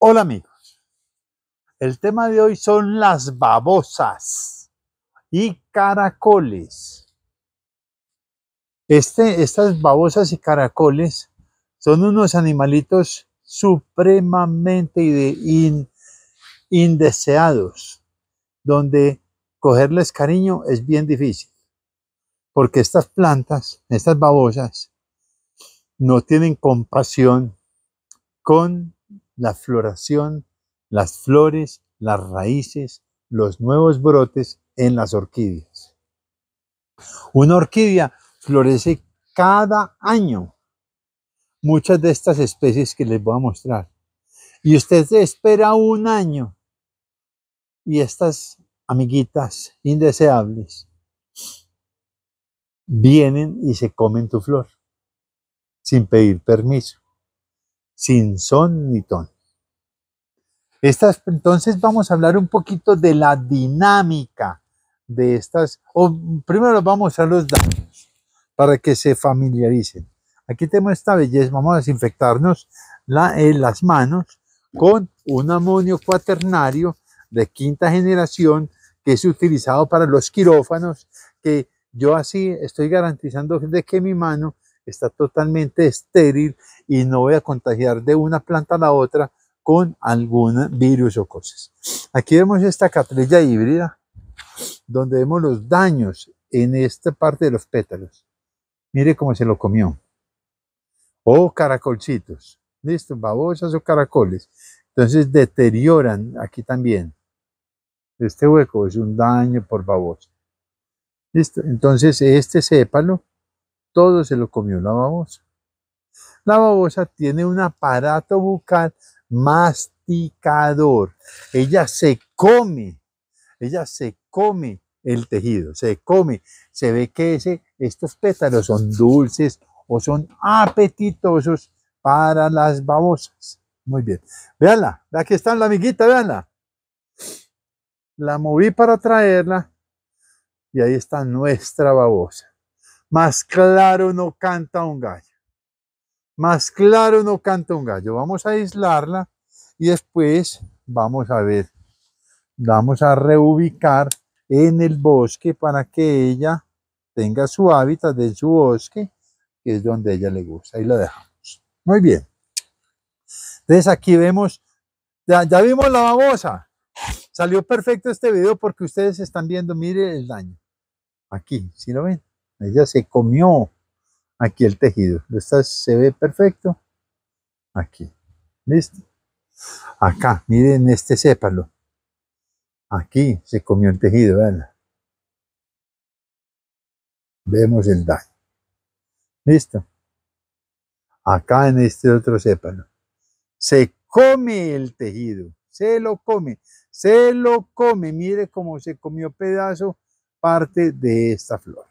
Hola amigos, el tema de hoy son las babosas y caracoles. Este, estas babosas y caracoles son unos animalitos supremamente indeseados, donde cogerles cariño es bien difícil, porque estas plantas, estas babosas, no tienen compasión con la floración, las flores, las raíces, los nuevos brotes en las orquídeas. Una orquídea florece cada año. Muchas de estas especies que les voy a mostrar. Y usted espera un año y estas amiguitas indeseables vienen y se comen tu flor sin pedir permiso, sin son ni tono. Estas, entonces vamos a hablar un poquito de la dinámica de estas. O primero vamos a los daños para que se familiaricen. Aquí tenemos esta belleza. Vamos a desinfectarnos eh, las manos con un amonio cuaternario de quinta generación que es utilizado para los quirófanos, que yo así estoy garantizando de que mi mano está totalmente estéril y no voy a contagiar de una planta a la otra con algún virus o cosas. Aquí vemos esta caprilla híbrida, donde vemos los daños en esta parte de los pétalos. Mire cómo se lo comió. O caracolcitos, listo, babosas o caracoles. Entonces deterioran aquí también. Este hueco es un daño por babosa. Listo, entonces este sépalo, todo se lo comió la babosa. La babosa tiene un aparato bucal masticador. Ella se come, ella se come el tejido, se come, se ve que ese, estos pétalos son dulces o son apetitosos para las babosas. Muy bien, Veanla, aquí está la amiguita, véanla. La moví para traerla y ahí está nuestra babosa. Más claro no canta un gallo. Más claro no canta un gallo. Vamos a aislarla y después vamos a ver. Vamos a reubicar en el bosque para que ella tenga su hábitat de su bosque, que es donde ella le gusta. Ahí la dejamos. Muy bien. Entonces aquí vemos, ya, vimos la babosa. Salió perfecto este video porque ustedes están viendo, mire el daño. Aquí, si ¿sí lo ven? Ella se comió aquí el tejido. está? se ve perfecto aquí. ¿Listo? Acá, miren este sépalo. Aquí se comió el tejido, ¿verdad? Vemos el daño. ¿Listo? Acá en este otro sépalo. Se come el tejido, se lo come, se lo come. Mire cómo se comió pedazo parte de esta flor.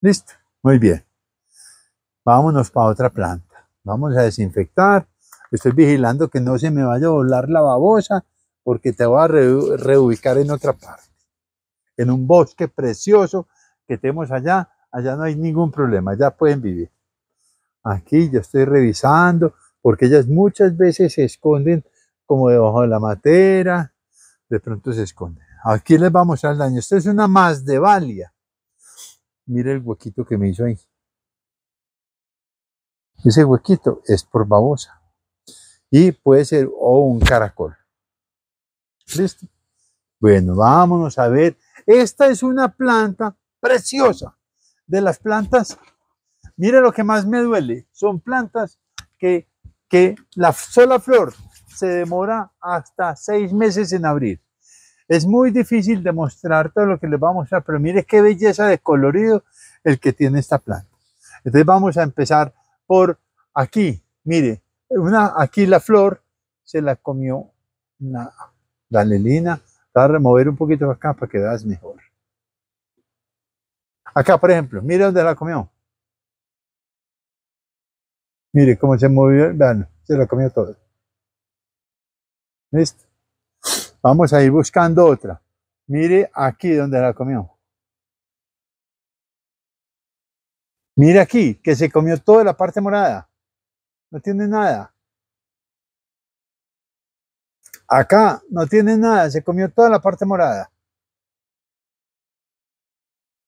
¿Listo? Muy bien. Vámonos para otra planta. Vamos a desinfectar. Estoy vigilando que no se me vaya a volar la babosa porque te voy a reubicar en otra parte. En un bosque precioso que tenemos allá. Allá no hay ningún problema. Allá pueden vivir. Aquí yo estoy revisando porque ellas muchas veces se esconden como debajo de la matera. De pronto se esconden. Aquí les vamos a mostrar daño. Esto es una más de valia mire el huequito que me hizo ahí. Ese huequito es por babosa. Y puede ser o un caracol. ¿Listo? Bueno, vámonos a ver. Esta es una planta preciosa. De las plantas, mire lo que más me duele. Son plantas que, que la sola flor se demora hasta seis meses en abrir. Es muy difícil demostrar todo lo que les voy a mostrar, pero mire qué belleza de colorido el que tiene esta planta. Entonces vamos a empezar por aquí. Mire, una, aquí la flor se la comió una galelina. voy a remover un poquito acá para que veas mejor. Acá, por ejemplo, mire dónde la comió. Mire cómo se movió, se la comió todo. ¿Listo? Vamos a ir buscando otra. Mire aquí donde la comió. Mire aquí, que se comió toda la parte morada. No tiene nada. Acá no tiene nada, se comió toda la parte morada.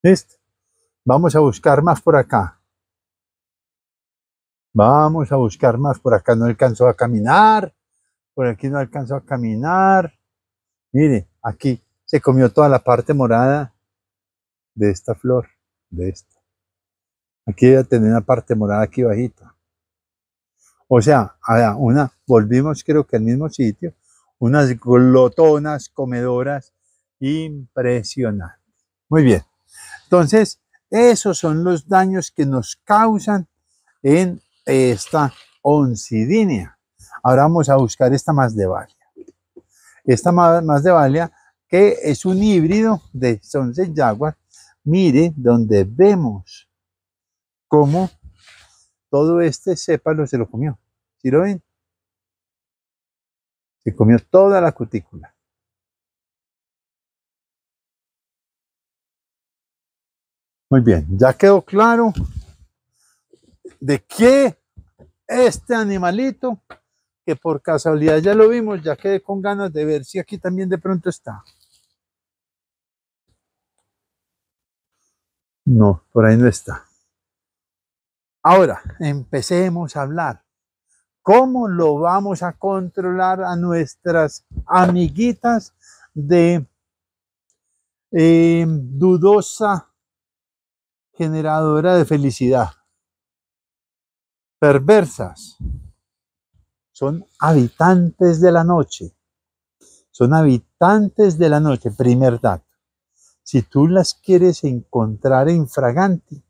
¿Listo? Vamos a buscar más por acá. Vamos a buscar más por acá. No alcanzó a caminar. Por aquí no alcanzó a caminar. Mire, aquí se comió toda la parte morada de esta flor, de esta. Aquí ya a tener una parte morada aquí bajita. O sea, una, volvimos creo que al mismo sitio, unas glotonas comedoras impresionantes. Muy bien. Entonces, esos son los daños que nos causan en esta oncidínea. Ahora vamos a buscar esta más debajo. Esta más de valia, que es un híbrido de Sunset Jaguar. Mire donde vemos cómo todo este sépalo se lo comió. ¿Sí lo ven? Se comió toda la cutícula. Muy bien, ya quedó claro de qué este animalito que por casualidad ya lo vimos, ya quedé con ganas de ver si aquí también de pronto está. No, por ahí no está. Ahora, empecemos a hablar. ¿Cómo lo vamos a controlar a nuestras amiguitas de eh, dudosa generadora de felicidad? Perversas son habitantes de la noche. Son habitantes de la noche, primer dato. Si tú las quieres encontrar en Fraganti,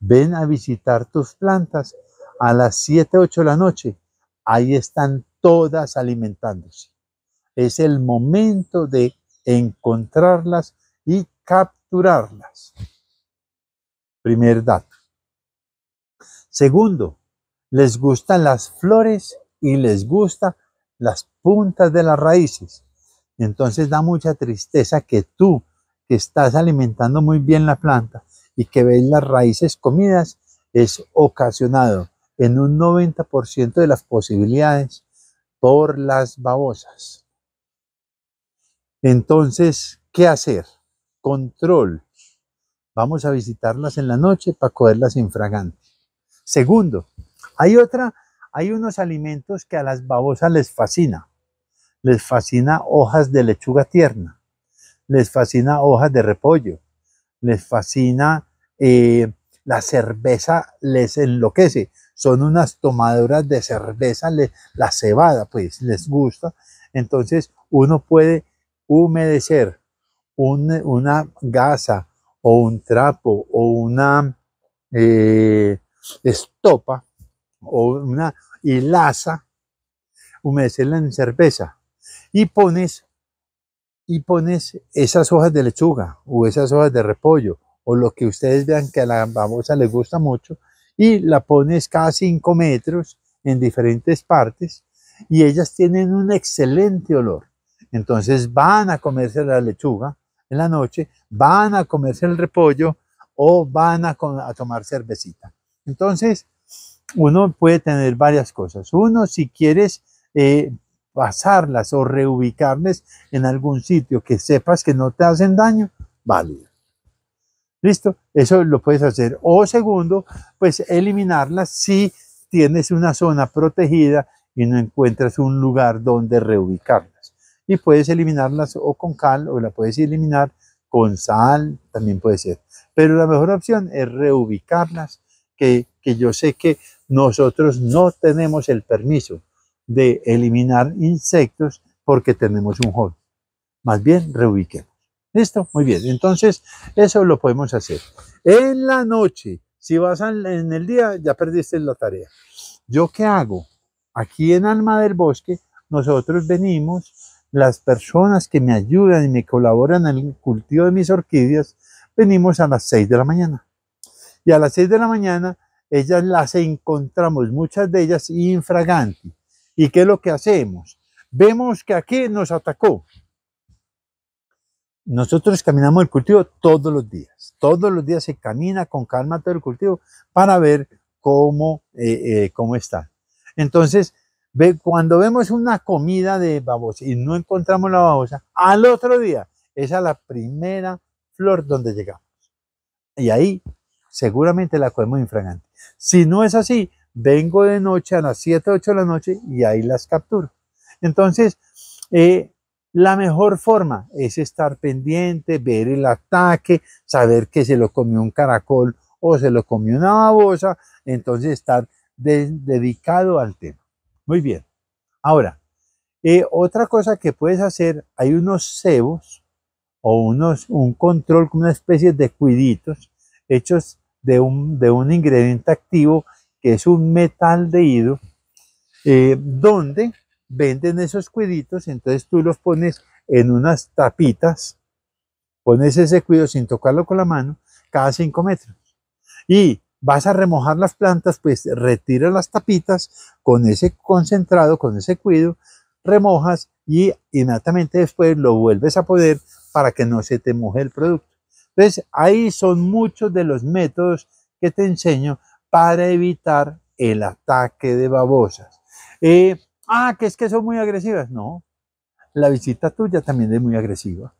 ven a visitar tus plantas a las 7, 8 de la noche. Ahí están todas alimentándose. Es el momento de encontrarlas y capturarlas. Primer dato. Segundo, les gustan las flores y les gustan las puntas de las raíces. Entonces da mucha tristeza que tú, que estás alimentando muy bien la planta y que ves las raíces comidas, es ocasionado en un 90% de las posibilidades por las babosas. Entonces, ¿qué hacer? Control. Vamos a visitarlas en la noche para cogerlas infragantes. Segundo, hay otra, hay unos alimentos que a las babosas les fascina. Les fascina hojas de lechuga tierna, les fascina hojas de repollo, les fascina eh, la cerveza, les enloquece. Son unas tomadoras de cerveza, la cebada, pues les gusta. Entonces uno puede humedecer una gasa o un trapo o una eh, estopa o una hilaza, humedecerla en cerveza y pones, y pones esas hojas de lechuga o esas hojas de repollo o lo que ustedes vean que a la babosa les gusta mucho y la pones cada cinco metros en diferentes partes y ellas tienen un excelente olor. Entonces van a comerse la lechuga en la noche, van a comerse el repollo o van a, a tomar cervecita. Entonces, uno puede tener varias cosas. Uno, si quieres eh, pasarlas o reubicarlas en algún sitio que sepas que no te hacen daño, válido. ¿Listo? Eso lo puedes hacer. O segundo, pues eliminarlas si tienes una zona protegida y no encuentras un lugar donde reubicarlas. Y puedes eliminarlas o con cal o la puedes eliminar con sal, también puede ser. Pero la mejor opción es reubicarlas que yo sé que nosotros no tenemos el permiso de eliminar insectos porque tenemos un hobby. Más bien, reubiquemos. ¿Listo? Muy bien. Entonces, eso lo podemos hacer. En la noche, si vas en el día, ya perdiste la tarea. ¿Yo qué hago? Aquí en Alma del Bosque, nosotros venimos, las personas que me ayudan y me colaboran en el cultivo de mis orquídeas, venimos a las 6 de la mañana. Y a las 6 de la mañana ellas las encontramos, muchas de ellas infragantes. ¿Y qué es lo que hacemos? Vemos que aquí nos atacó. Nosotros caminamos el cultivo todos los días. Todos los días se camina con calma todo el cultivo para ver cómo, eh, eh, cómo está. Entonces, cuando vemos una comida de babosa y no encontramos la babosa, al otro día, esa es la primera flor donde llegamos. Y ahí seguramente la comemos infragante. Si no es así, vengo de noche a las 7, 8 de la noche y ahí las capturo. Entonces, eh, la mejor forma es estar pendiente, ver el ataque, saber que se lo comió un caracol o se lo comió una babosa, entonces estar dedicado al tema. Muy bien. Ahora, eh, otra cosa que puedes hacer, hay unos cebos o unos, un control, una especie de cuiditos hechos de un, de un ingrediente activo que es un metal de ido eh, donde venden esos cuiditos, entonces tú los pones en unas tapitas, pones ese cuido sin tocarlo con la mano, cada cinco metros. Y vas a remojar las plantas, pues retiras las tapitas con ese concentrado, con ese cuido, remojas y inmediatamente después lo vuelves a poder para que no se te moje el producto. Entonces, ahí son muchos de los métodos que te enseño para evitar el ataque de babosas. Eh, ah, que es que son muy agresivas. No, la visita tuya también es muy agresiva.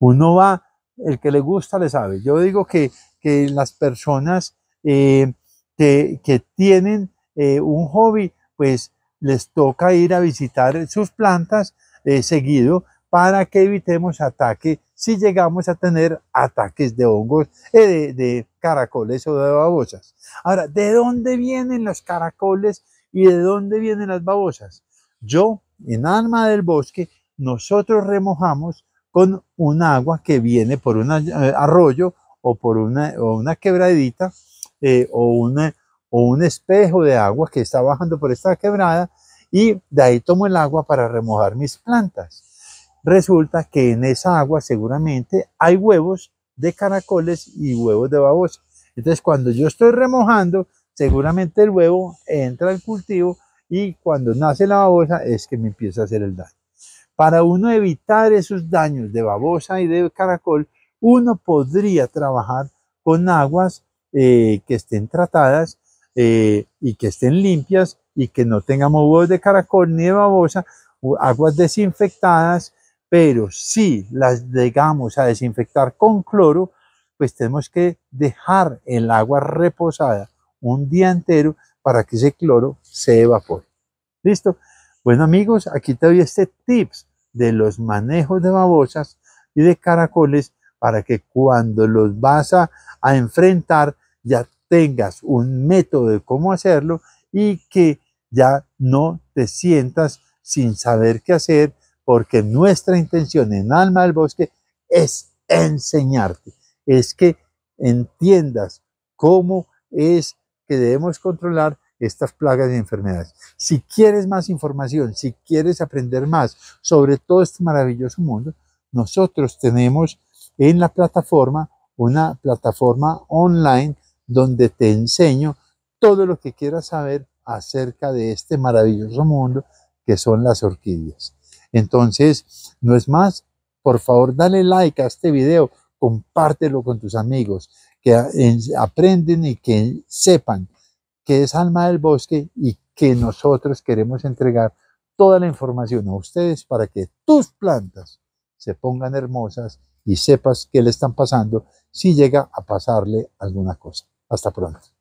Uno va, el que le gusta le sabe. Yo digo que, las personas eh, que, tienen eh, un hobby, pues les toca ir a visitar sus plantas seguido para que evitemos ataque si llegamos a tener ataques de hongos, eh, de, caracoles o de babosas. Ahora, ¿de dónde vienen los caracoles y de dónde vienen las babosas? Yo, en Alma del Bosque, nosotros remojamos con un agua que viene por un eh, arroyo o por una, una quebradita eh, o, o un espejo de agua que está bajando por esta quebrada y de ahí tomo el agua para remojar mis plantas. Resulta que en esa agua seguramente hay huevos de caracoles y huevos de babosa. Entonces cuando yo estoy remojando, seguramente el huevo entra al cultivo y cuando nace la babosa es que me empieza a hacer el daño. Para uno evitar esos daños de babosa y de caracol, uno podría trabajar con aguas eh, que estén tratadas eh, y que estén limpias y que no tengamos huevos de caracol ni de babosa, aguas desinfectadas pero si las llegamos a desinfectar con cloro, pues tenemos que dejar el agua reposada un día entero para que ese cloro se evapore. ¿Listo? Bueno amigos, aquí te doy este tips de los manejos de babosas y de caracoles para que cuando los vas a enfrentar ya tengas un método de cómo hacerlo y que ya no te sientas sin saber qué hacer porque nuestra intención en Alma del Bosque es enseñarte, es que entiendas cómo es que debemos controlar estas plagas y enfermedades. Si quieres más información, si quieres aprender más sobre todo este maravilloso mundo, nosotros tenemos en la plataforma una plataforma online donde te enseño todo lo que quieras saber acerca de este maravilloso mundo que son las orquídeas. Entonces, no es más, por favor dale like a este video, compártelo con tus amigos, que aprenden y que sepan que es Alma del Bosque y que nosotros queremos entregar toda la información a ustedes para que tus plantas se pongan hermosas y sepas qué le están pasando si llega a pasarle alguna cosa. Hasta pronto.